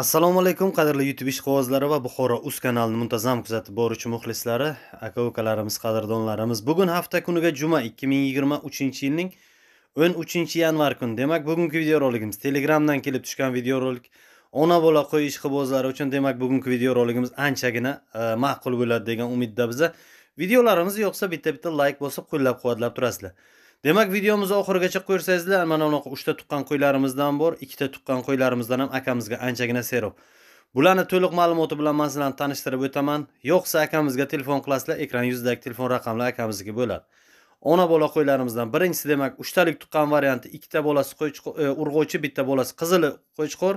assalomu alaykum qadrli youtube ishqibozlari va buxoro uz kanalini muntazam kuzatib boruvchi muxlislari aka ukalarimiz qadrdonlarimiz bugun hafta kuniga juma 2023 yilning 13 yanvar kuni demak bugungi videorolikimiz telegramdan kelib tushgan videorolik ona bola qo'y ishqibozlari uchun demak bugungi videoroligimiz anchagina e, ma'qul bo'ladi degan umidda biza videolarimiz yoqsa bitta bitta layk like bosib qo'llab quvvatlab turasizlar demak videomizni oxirigacha ko'rsangizlar mana bunaqa uchta tuqqan qo'ylarimizdan bor ikkita tuqqan qo'ylarimizdan ham akamizga anchagina serob bularni to'liq ma'lumoti bilan man sizlarni tanishtirib o'taman yo'qsa akamizga telefon qilasizlar ekran yuzidagi telefon raqamlar akamizniki bo'ladi ona bola qo'ylarimizdan birinchisi demak uchtalik tuqqan varianti ikkita bolasi qo'ychqor e, bitta bolasi qizili qo'ychqor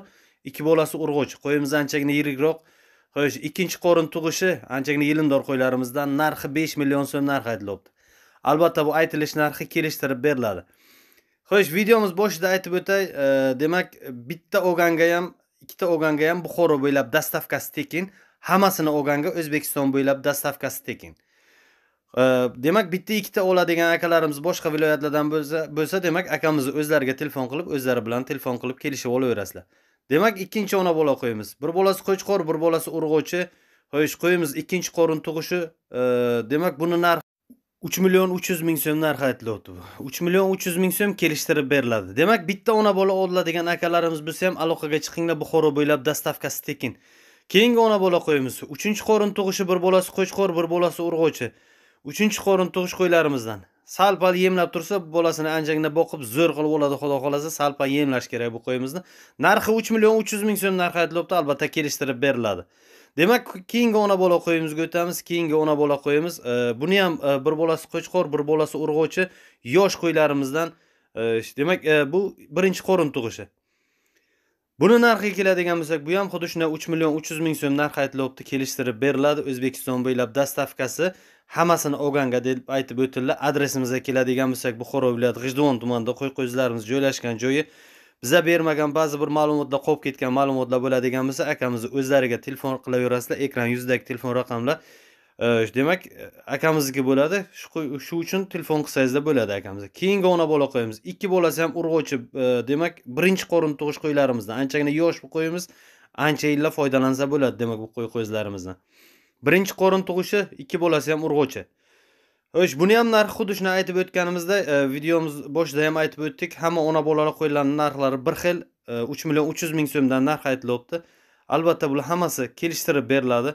ikki bolasi urg'uvchi qo'yimiz anchagina yirikroq xo'sh ikkinchi qorin tug'ishi anchagina yelindor qo'ylarimizdan narxi besh million so'm narx aytilyapti albatta bu aytilish narxi kelishtirib beriladi xo'sh videomiz boshida aytib o'tay e, demak bitta oganga ham ikkita oganga ham buxoro bo'ylab dastavkasi tekin hammasini oganga o'zbekiston bo'ylab dastavkasi tekin e, demak bitta ikkita oladigan akalarimiz boshqa viloyatlardan bo'lsa bo'lsa demak akamizni o'zlariga telefon qilib o'zlari bilan telefon qilib kelishib olaverasizlar demak ikkinchi ona bola qo'yimiz bir bolasi qo'chqor bir bolasi urg'ochi xo'sh qo'yimiz ikkinchi qorin tug'ishi e, demak buni narxi uch million uch yuz ming so'm narxi aytilyapti bu uch million uch yuz ming so'm kelishtirib beriladi demak bitta ona bola oladigan akalarimiz bo'lsa ham aloqaga chiqinglar buxoro bo'ylab dostavkasi tekin keyingi ona bola qo'yimiz uchinchi qorin tug'ishi bir bolasi qo'chqo'r bir bolasi urg'ochi uchinchi qorin tug'ish qo'ylarimizdan sal pal yemlab tursa bolasini anjagina boqib zo'r qilib oladi xudo xohlasa sal pal yemlash kerak bu qo'yimizni narxi uch million uch yuz ming so'm narxi aytilyapti albatta kelishtirib beriladi demak keyingi ona bola qo'yimizga o'tamiz keyingi ona bola qo'yimiz e, buni ham e, bir bolasi qo'chqor bir bolasi urg'ovchi yosh qo'ylarimizdan e, demak bu birinchi qorin tug'ishi buni narxiga keladigan bo'lsak bu ham xuddi shunday uch million uch yuz ming so'm narx aytilyapti kelishtirib beriladi o'zbekiston bo'ylab dastavkasi hammasini olganga deb aytib o'tildi adresimizga keladigan bo'lsak buxoro viloyati g'ijduvon tumanida qo'y qo'zilarimiz joylashgan joyi biza bermagan ba'zi bir ma'lumotlar qolib ketgan ma'lumotlar bo'ladigan bo'lsa akamizni o'zlariga telefon qilaverasizlar ekran yuzidagi telefon raqamlar demak akamizniki bo'ladi shu uchun telefon qilsangizda bo'ladi akamizga keyingi ona bola qo'yamiz ikki bolasi ham urg'ochi e, demak birinchi qorin tug'ish qo'ylarimizdan anchagina yosh bu qo'yimiz ancha yillar foydalansa bo'ladi demak bu qo'y qo'zilarimizdan birinchi qorin tug'ishi ikki bolasi ham urg'ochi O'sh, buni ham narxi xuddi shuni aytib o'tganimizda, e, videomiz boshida ham aytib o'tdik, hamma ona bolali qo'ylarning narxlari bir xil 3 e, million 300 ming so'mdan narx aytilyapti. Albatta bular hammasi kelishtirib beriladi.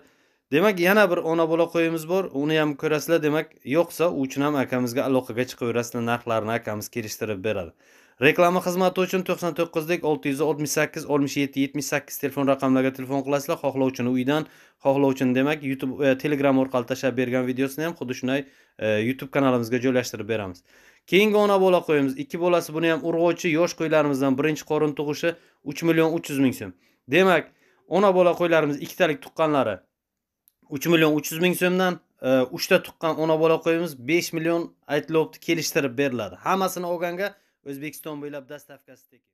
Demak, yana bir ona bola qo'yimiz bor, uni ham ko'rasizlar, demak, yo'qsa u uchun ham akamizga aloqaga chiqaverasizlar, narxlarini akamiz kelishtirib beradi. reklama xizmati uchun to'qson to'qqizdek olti yuz oltmish sakkiz oltmish yetti yetmish sakkiz telefon raqamlariga telefon qilasizlar xohlovchini uydan xohlovchini demak youtube e, telegram orqali tashlab bergan videosini ham xuddi shunday e, youtube kanalimizga joylashtirib beramiz keyingi ona bola qo'yimiz ikki bolasi buni ham urg'ovchi yosh qo'ylarimizdan birinchi qorin tug'ishi uch million uch yuz ming so'm demak ona bola qo'ylarimiz ikkitalik tuqqanlari uch million uch yuz ming so'mdan e, uchta tuqqan ona bola qo'yimiz besh million aytilyapti kelishtirib beriladi hammasini olganga o'zbekiston bo'ylab dast tekin